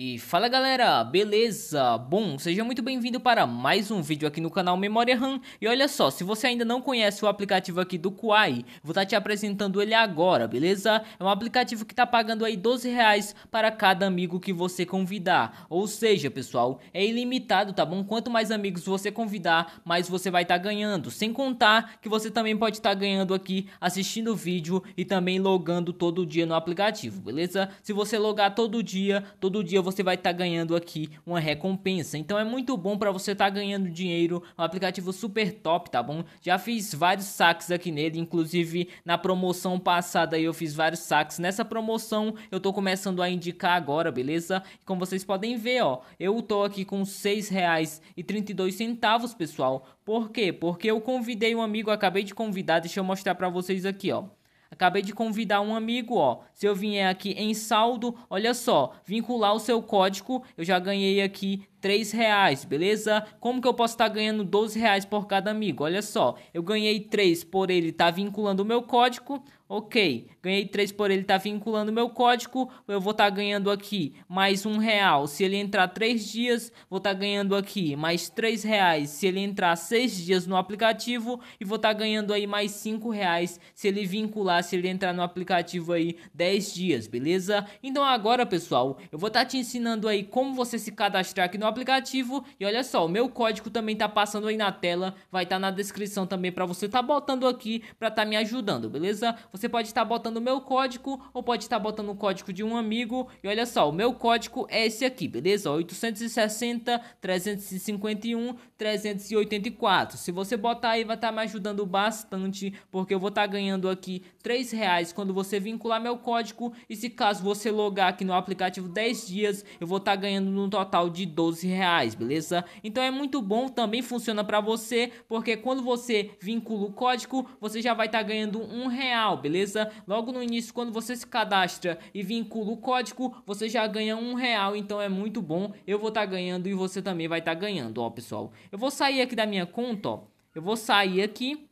E fala galera, beleza? Bom, seja muito bem-vindo para mais um vídeo aqui no canal Memória RAM E olha só, se você ainda não conhece o aplicativo aqui do Kuai, vou estar tá te apresentando ele agora, beleza? É um aplicativo que está pagando aí 12 reais para cada amigo que você convidar Ou seja, pessoal, é ilimitado, tá bom? Quanto mais amigos você convidar, mais você vai estar tá ganhando Sem contar que você também pode estar tá ganhando aqui assistindo o vídeo e também logando todo dia no aplicativo, beleza? Se você logar todo dia, todo dia você você vai estar tá ganhando aqui uma recompensa. Então é muito bom para você estar tá ganhando dinheiro, um aplicativo super top, tá bom? Já fiz vários saques aqui nele, inclusive na promoção passada eu fiz vários saques. Nessa promoção eu tô começando a indicar agora, beleza? Como vocês podem ver, ó, eu tô aqui com R$ 6,32, pessoal. Por quê? Porque eu convidei um amigo, acabei de convidar, deixa eu mostrar para vocês aqui, ó. Acabei de convidar um amigo, ó. Se eu vier aqui em saldo, olha só, vincular o seu código, eu já ganhei aqui 3 reais, beleza? Como que eu posso estar tá ganhando 12 reais por cada amigo? Olha só, eu ganhei 3 por ele estar tá vinculando o meu código, ok. Ganhei 3 por ele estar tá vinculando o meu código, eu vou estar tá ganhando aqui mais 1 real se ele entrar 3 dias, vou estar tá ganhando aqui mais 3 reais se ele entrar 6 dias no aplicativo e vou estar tá ganhando aí mais 5 reais se ele vincular, se ele entrar no aplicativo aí 10 dias, beleza? Então agora, pessoal, eu vou estar te ensinando aí como você se cadastrar aqui no aplicativo. E olha só, o meu código também tá passando aí na tela, vai estar tá na descrição também para você tá botando aqui para tá me ajudando, beleza? Você pode estar tá botando o meu código ou pode estar tá botando o código de um amigo. E olha só, o meu código é esse aqui, beleza? 860 351 384. Se você botar aí vai estar tá me ajudando bastante, porque eu vou estar tá ganhando aqui três reais quando você vincular meu código e se caso você logar aqui no aplicativo 10 dias, eu vou estar tá ganhando no total de 12 12 reais, beleza? Então é muito bom, também funciona para você, porque quando você vincula o código, você já vai estar tá ganhando um real, beleza? Logo no início, quando você se cadastra e vincula o código, você já ganha um real, então é muito bom. Eu vou estar tá ganhando e você também vai estar tá ganhando, ó pessoal. Eu vou sair aqui da minha conta, ó. Eu vou sair aqui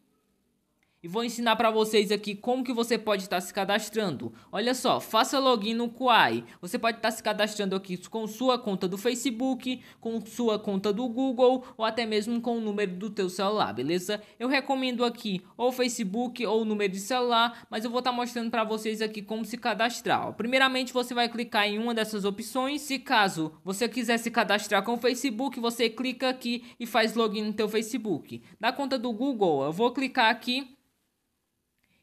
e vou ensinar para vocês aqui como que você pode estar tá se cadastrando. Olha só, faça login no Quai. Você pode estar tá se cadastrando aqui com sua conta do Facebook, com sua conta do Google ou até mesmo com o número do teu celular, beleza? Eu recomendo aqui ou Facebook ou o número de celular, mas eu vou estar tá mostrando para vocês aqui como se cadastrar. Primeiramente, você vai clicar em uma dessas opções. Se caso você quiser se cadastrar com o Facebook, você clica aqui e faz login no teu Facebook. Da conta do Google, eu vou clicar aqui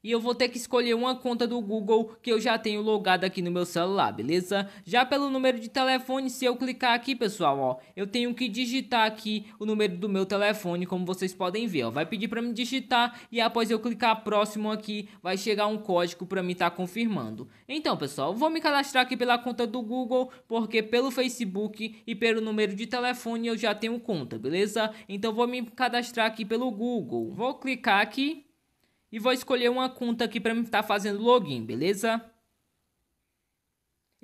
e eu vou ter que escolher uma conta do Google que eu já tenho logada aqui no meu celular, beleza? Já pelo número de telefone, se eu clicar aqui, pessoal, ó, eu tenho que digitar aqui o número do meu telefone, como vocês podem ver, ó. Vai pedir para me digitar e após eu clicar próximo aqui, vai chegar um código para me estar tá confirmando. Então, pessoal, vou me cadastrar aqui pela conta do Google, porque pelo Facebook e pelo número de telefone eu já tenho conta, beleza? Então vou me cadastrar aqui pelo Google. Vou clicar aqui e vou escolher uma conta aqui para mim estar tá fazendo login, beleza?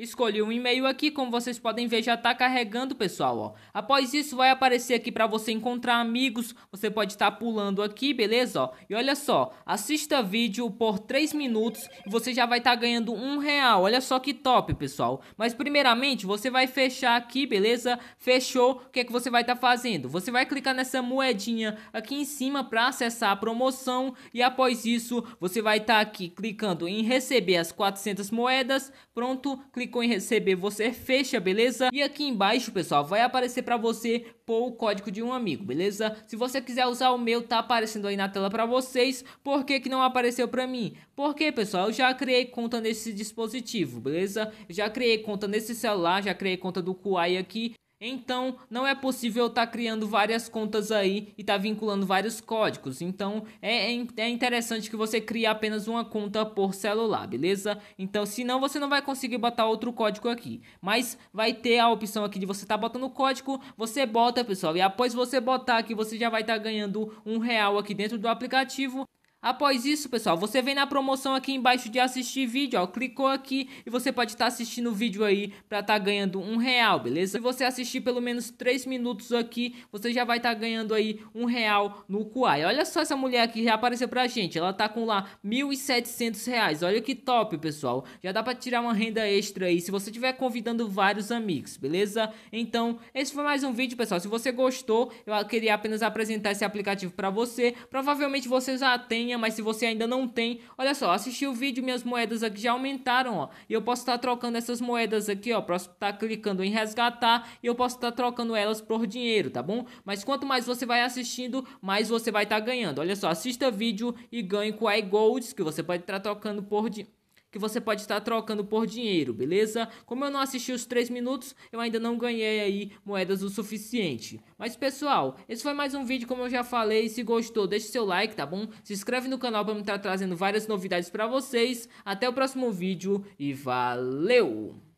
Escolhi um e-mail aqui, como vocês podem ver, já está carregando, pessoal, ó. Após isso, vai aparecer aqui para você encontrar amigos, você pode estar tá pulando aqui, beleza, ó. E olha só, assista vídeo por 3 minutos e você já vai estar tá ganhando um real, olha só que top, pessoal. Mas primeiramente, você vai fechar aqui, beleza? Fechou, o que é que você vai estar tá fazendo? Você vai clicar nessa moedinha aqui em cima para acessar a promoção e após isso, você vai estar tá aqui clicando em receber as 400 moedas, pronto, clica clicou em receber, você fecha, beleza? E aqui embaixo, pessoal, vai aparecer para você pôr o código de um amigo, beleza? Se você quiser usar o meu, tá aparecendo aí na tela para vocês. Por que que não apareceu para mim? Porque, pessoal, eu já criei conta nesse dispositivo, beleza? Eu já criei conta nesse celular, já criei conta do Kuai aqui. Então, não é possível estar tá criando várias contas aí e estar tá vinculando vários códigos. Então, é, é, é interessante que você crie apenas uma conta por celular, beleza? Então, senão você não vai conseguir botar outro código aqui. Mas vai ter a opção aqui de você estar tá botando o código, você bota, pessoal. E após você botar aqui, você já vai estar tá ganhando um real aqui dentro do aplicativo. Após isso, pessoal, você vem na promoção aqui embaixo de assistir vídeo, ó, clicou aqui e você pode estar tá assistindo o vídeo aí para estar tá ganhando um real, beleza? Se você assistir pelo menos 3 minutos aqui, você já vai estar tá ganhando aí um real no Kuai. Olha só essa mulher aqui já apareceu pra gente, ela tá com lá 1.700 reais, olha que top, pessoal. Já dá para tirar uma renda extra aí, se você estiver convidando vários amigos, beleza? Então, esse foi mais um vídeo, pessoal. Se você gostou, eu queria apenas apresentar esse aplicativo para você. Provavelmente você já tem mas se você ainda não tem, olha só, assisti o vídeo, minhas moedas aqui já aumentaram, ó. E eu posso estar tá trocando essas moedas aqui, ó, posso estar tá clicando em resgatar e eu posso estar tá trocando elas por dinheiro, tá bom? Mas quanto mais você vai assistindo, mais você vai estar tá ganhando. Olha só, assista vídeo e ganhe com iGolds, que você pode estar tá trocando por dinheiro que você pode estar trocando por dinheiro, beleza? Como eu não assisti os 3 minutos, eu ainda não ganhei aí moedas o suficiente. Mas pessoal, esse foi mais um vídeo, como eu já falei, se gostou, deixe seu like, tá bom? Se inscreve no canal para me estar trazendo várias novidades para vocês. Até o próximo vídeo e valeu!